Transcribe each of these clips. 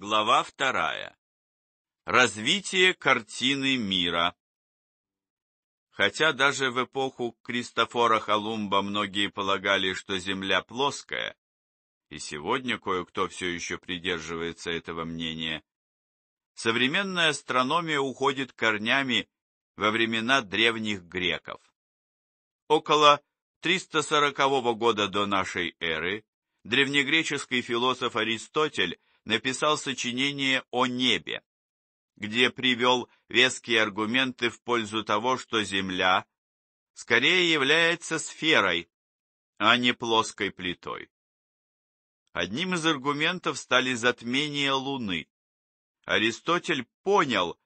Глава вторая. Развитие картины мира. Хотя даже в эпоху Кристофора Колумба многие полагали, что Земля плоская, и сегодня кое-кто все еще придерживается этого мнения, современная астрономия уходит корнями во времена древних греков. Около 340 года до нашей эры древнегреческий философ Аристотель написал сочинение «О небе», где привел веские аргументы в пользу того, что Земля скорее является сферой, а не плоской плитой. Одним из аргументов стали затмения Луны. Аристотель понял,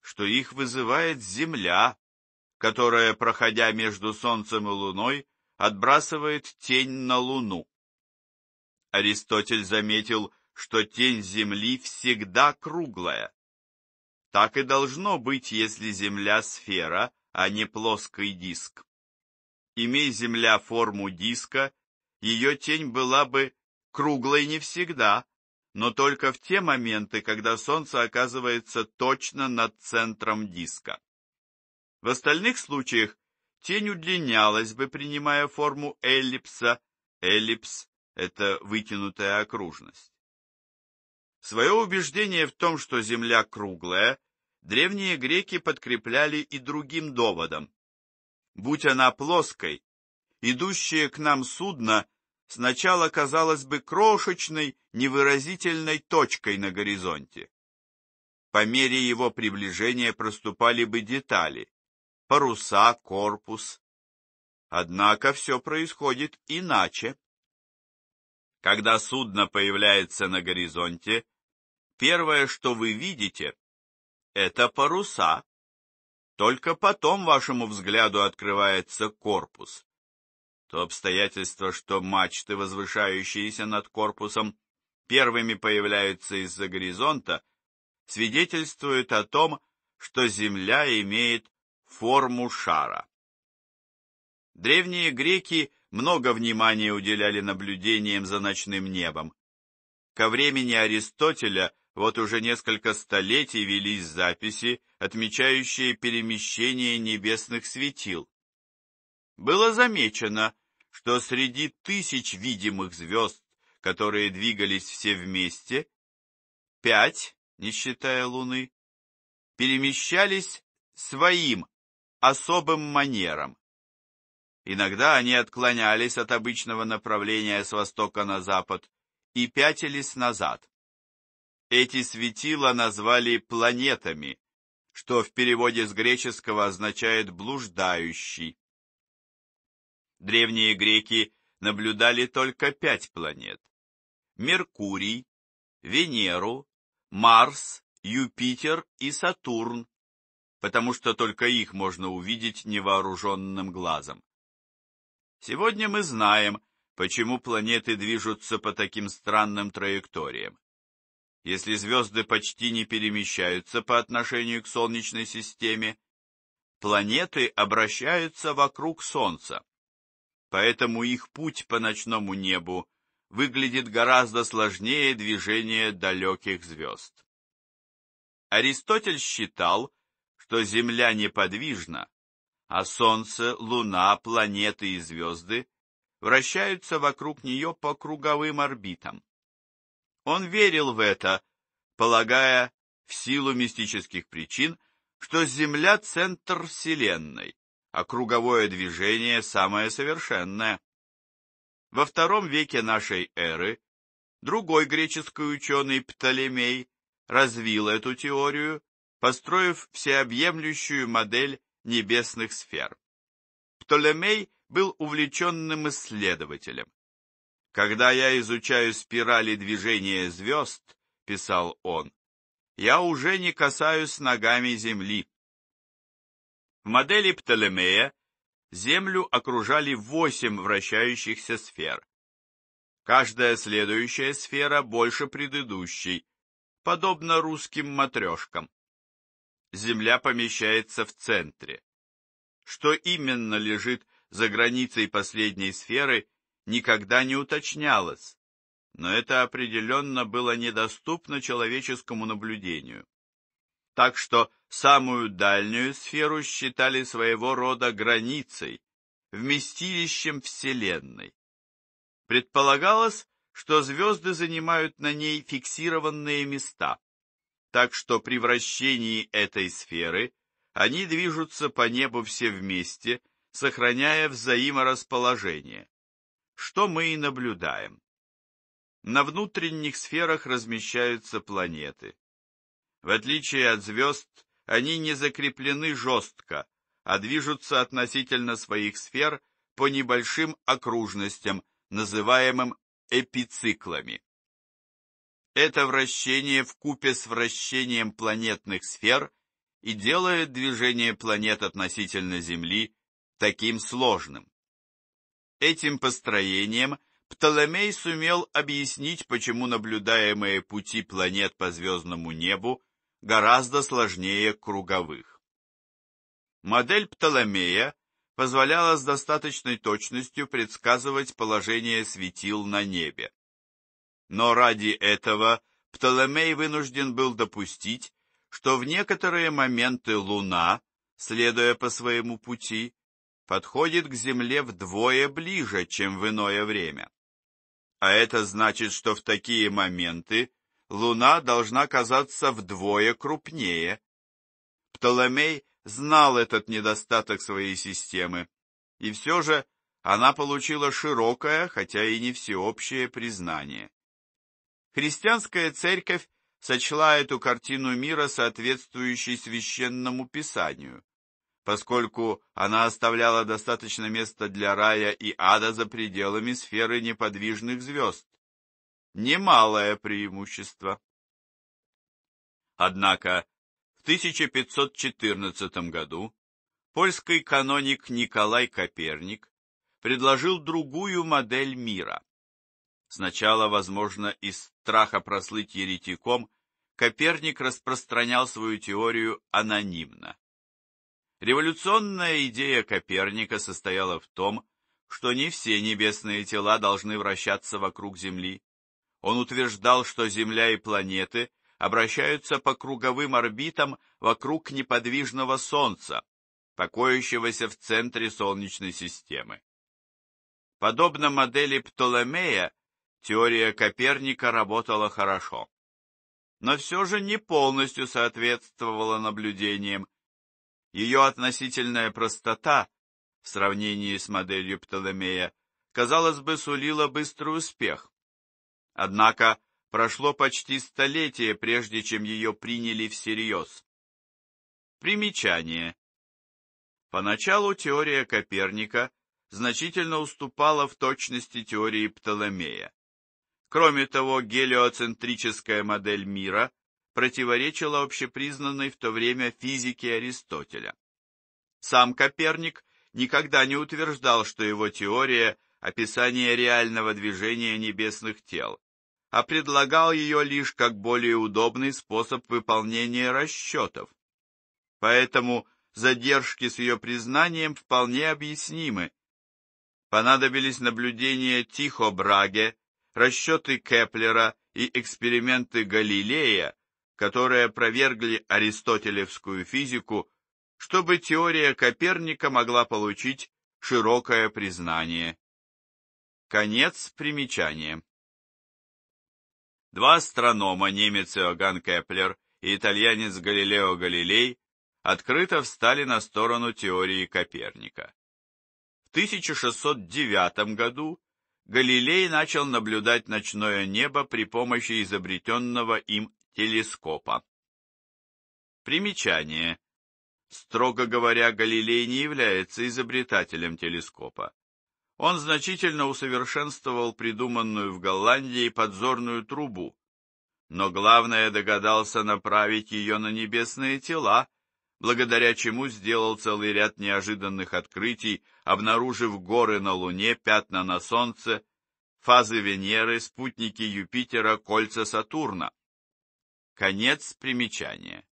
что их вызывает Земля, которая, проходя между Солнцем и Луной, отбрасывает тень на Луну. Аристотель заметил, что тень Земли всегда круглая. Так и должно быть, если Земля сфера, а не плоский диск. Имей Земля форму диска, ее тень была бы круглой не всегда, но только в те моменты, когда Солнце оказывается точно над центром диска. В остальных случаях тень удлинялась бы, принимая форму эллипса. Эллипс – это вытянутая окружность. Свое убеждение в том, что Земля круглая, древние греки подкрепляли и другим доводом. Будь она плоской, идущее к нам судно сначала казалось бы крошечной, невыразительной точкой на горизонте. По мере его приближения проступали бы детали — паруса, корпус. Однако все происходит иначе. Когда судно появляется на горизонте, первое, что вы видите, это паруса. Только потом вашему взгляду открывается корпус. То обстоятельство, что мачты, возвышающиеся над корпусом, первыми появляются из-за горизонта, свидетельствует о том, что Земля имеет форму шара. Древние греки много внимания уделяли наблюдениям за ночным небом. Ко времени Аристотеля вот уже несколько столетий велись записи, отмечающие перемещение небесных светил. Было замечено, что среди тысяч видимых звезд, которые двигались все вместе, пять, не считая Луны, перемещались своим особым манером. Иногда они отклонялись от обычного направления с востока на запад и пятились назад. Эти светила назвали планетами, что в переводе с греческого означает «блуждающий». Древние греки наблюдали только пять планет – Меркурий, Венеру, Марс, Юпитер и Сатурн, потому что только их можно увидеть невооруженным глазом. Сегодня мы знаем, почему планеты движутся по таким странным траекториям. Если звезды почти не перемещаются по отношению к Солнечной системе, планеты обращаются вокруг Солнца. Поэтому их путь по ночному небу выглядит гораздо сложнее движения далеких звезд. Аристотель считал, что Земля неподвижна, а Солнце, Луна, планеты и звезды вращаются вокруг нее по круговым орбитам. Он верил в это, полагая, в силу мистических причин, что Земля – центр Вселенной, а круговое движение – самое совершенное. Во втором веке нашей эры другой греческий ученый Птолемей развил эту теорию, построив всеобъемлющую модель небесных сфер. Птолемей был увлеченным исследователем. «Когда я изучаю спирали движения звезд», — писал он, — «я уже не касаюсь ногами Земли». В модели Птолемея Землю окружали восемь вращающихся сфер. Каждая следующая сфера больше предыдущей, подобно русским матрешкам. Земля помещается в центре. Что именно лежит за границей последней сферы, никогда не уточнялось, но это определенно было недоступно человеческому наблюдению. Так что самую дальнюю сферу считали своего рода границей, вместилищем Вселенной. Предполагалось, что звезды занимают на ней фиксированные места так что при вращении этой сферы они движутся по небу все вместе, сохраняя взаиморасположение, что мы и наблюдаем. На внутренних сферах размещаются планеты. В отличие от звезд, они не закреплены жестко, а движутся относительно своих сфер по небольшим окружностям, называемым эпициклами. Это вращение в купе с вращением планетных сфер и делает движение планет относительно Земли таким сложным. Этим построением Птолемей сумел объяснить, почему наблюдаемые пути планет по звездному небу гораздо сложнее круговых. Модель Птолемея позволяла с достаточной точностью предсказывать положение светил на небе но ради этого Птолемей вынужден был допустить, что в некоторые моменты Луна, следуя по своему пути, подходит к Земле вдвое ближе, чем в иное время. А это значит, что в такие моменты Луна должна казаться вдвое крупнее. Птолемей знал этот недостаток своей системы, и все же она получила широкое, хотя и не всеобщее признание. Христианская церковь сочла эту картину мира соответствующей священному писанию, поскольку она оставляла достаточно места для рая и ада за пределами сферы неподвижных звезд. Немалое преимущество. Однако в 1514 году польский каноник Николай Коперник предложил другую модель мира. Сначала, возможно, из страха прослыть еретиком, Коперник распространял свою теорию анонимно. Революционная идея Коперника состояла в том, что не все небесные тела должны вращаться вокруг Земли. Он утверждал, что Земля и планеты обращаются по круговым орбитам вокруг неподвижного Солнца, покоящегося в центре Солнечной системы. Подобно модели Птолемея Теория Коперника работала хорошо, но все же не полностью соответствовала наблюдениям. Ее относительная простота в сравнении с моделью Птолемея, казалось бы, сулила быстрый успех. Однако прошло почти столетие, прежде чем ее приняли всерьез. Примечание. Поначалу теория Коперника значительно уступала в точности теории Птолемея. Кроме того, гелиоцентрическая модель мира противоречила общепризнанной в то время физике Аристотеля. Сам Коперник никогда не утверждал, что его теория – описание реального движения небесных тел, а предлагал ее лишь как более удобный способ выполнения расчетов. Поэтому задержки с ее признанием вполне объяснимы. Понадобились наблюдения Тихо Браге расчеты Кеплера и эксперименты Галилея, которые опровергли аристотелевскую физику, чтобы теория Коперника могла получить широкое признание. Конец примечания. Два астронома, немец Иоганн Кеплер и итальянец Галилео Галилей, открыто встали на сторону теории Коперника. В 1609 году Галилей начал наблюдать ночное небо при помощи изобретенного им телескопа. Примечание. Строго говоря, Галилей не является изобретателем телескопа. Он значительно усовершенствовал придуманную в Голландии подзорную трубу, но главное догадался направить ее на небесные тела, благодаря чему сделал целый ряд неожиданных открытий, обнаружив горы на Луне, пятна на Солнце, фазы Венеры, спутники Юпитера, кольца Сатурна. Конец примечания.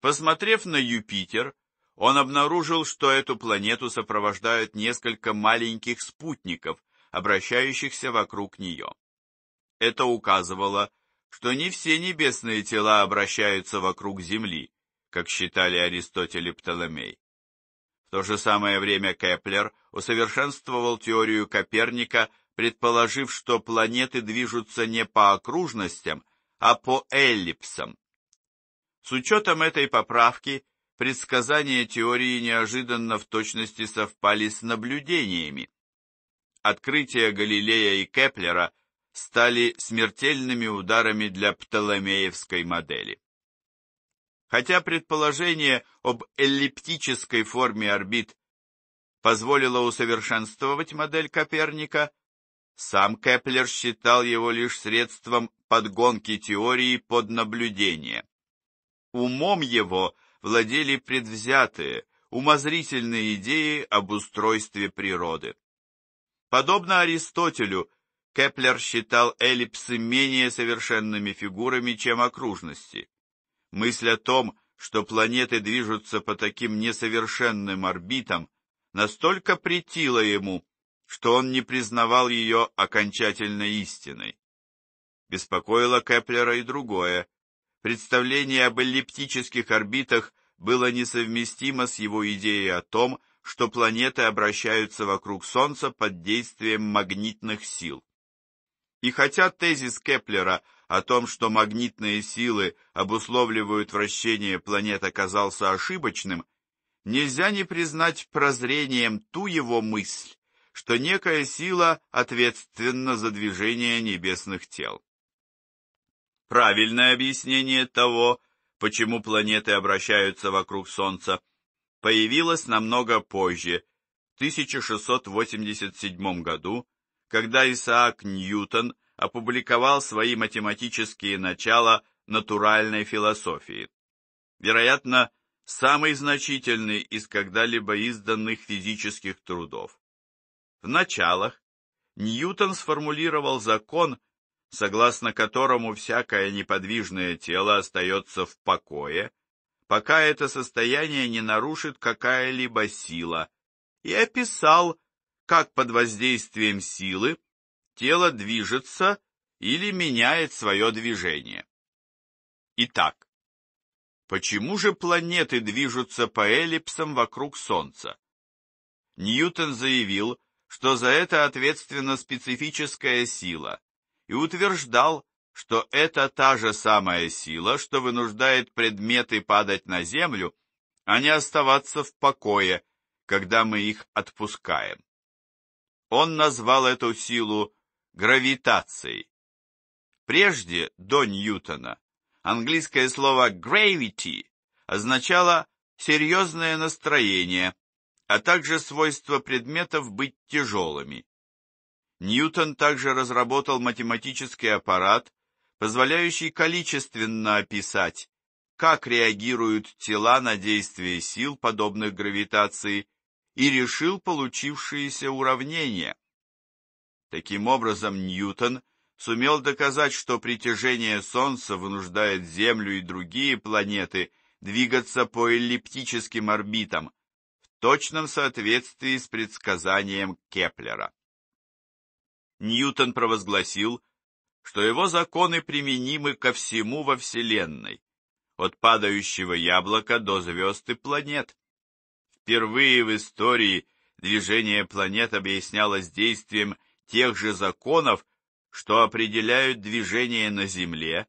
Посмотрев на Юпитер, он обнаружил, что эту планету сопровождают несколько маленьких спутников, обращающихся вокруг нее. Это указывало, что не все небесные тела обращаются вокруг Земли, как считали Аристотель и Птоломей. В то же самое время Кеплер усовершенствовал теорию Коперника, предположив, что планеты движутся не по окружностям, а по эллипсам. С учетом этой поправки предсказания теории неожиданно в точности совпали с наблюдениями. Открытия Галилея и Кеплера стали смертельными ударами для Птоломеевской модели хотя предположение об эллиптической форме орбит позволило усовершенствовать модель Коперника, сам Кеплер считал его лишь средством подгонки теории под наблюдение. Умом его владели предвзятые, умозрительные идеи об устройстве природы. Подобно Аристотелю, Кеплер считал эллипсы менее совершенными фигурами, чем окружности. Мысль о том, что планеты движутся по таким несовершенным орбитам, настолько претила ему, что он не признавал ее окончательной истиной. Беспокоило Кеплера и другое. Представление об эллиптических орбитах было несовместимо с его идеей о том, что планеты обращаются вокруг Солнца под действием магнитных сил. И хотя тезис Кеплера о том, что магнитные силы обусловливают вращение планет, оказался ошибочным, нельзя не признать прозрением ту его мысль, что некая сила ответственна за движение небесных тел. Правильное объяснение того, почему планеты обращаются вокруг Солнца, появилось намного позже, в 1687 году, когда Исаак Ньютон опубликовал свои математические начала натуральной философии. Вероятно, самый значительный из когда-либо изданных физических трудов. В началах Ньютон сформулировал закон, согласно которому всякое неподвижное тело остается в покое, пока это состояние не нарушит какая-либо сила, и описал как под воздействием силы тело движется или меняет свое движение. Итак, почему же планеты движутся по эллипсам вокруг Солнца? Ньютон заявил, что за это ответственна специфическая сила, и утверждал, что это та же самая сила, что вынуждает предметы падать на Землю, а не оставаться в покое, когда мы их отпускаем. Он назвал эту силу гравитацией. Прежде, до Ньютона, английское слово «gravity» означало серьезное настроение, а также свойство предметов быть тяжелыми. Ньютон также разработал математический аппарат, позволяющий количественно описать, как реагируют тела на действие сил, подобных гравитации, и решил получившиеся уравнения. Таким образом, Ньютон сумел доказать, что притяжение Солнца вынуждает Землю и другие планеты двигаться по эллиптическим орбитам в точном соответствии с предсказанием Кеплера. Ньютон провозгласил, что его законы применимы ко всему во Вселенной, от падающего яблока до звезд и планет. Впервые в истории движение планет объяснялось действием тех же законов, что определяют движение на Земле,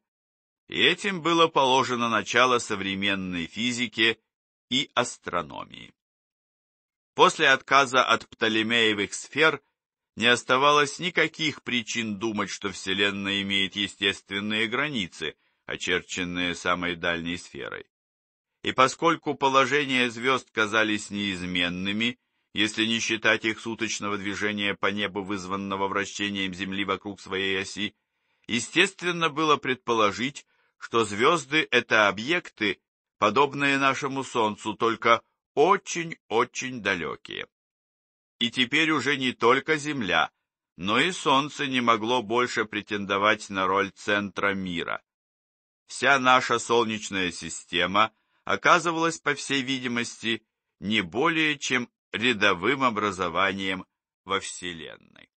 и этим было положено начало современной физике и астрономии. После отказа от Птолемеевых сфер не оставалось никаких причин думать, что Вселенная имеет естественные границы, очерченные самой дальней сферой и поскольку положения звезд казались неизменными, если не считать их суточного движения по небу, вызванного вращением Земли вокруг своей оси, естественно было предположить, что звезды — это объекты, подобные нашему Солнцу, только очень-очень далекие. И теперь уже не только Земля, но и Солнце не могло больше претендовать на роль центра мира. Вся наша Солнечная система — оказывалось, по всей видимости, не более чем рядовым образованием во Вселенной.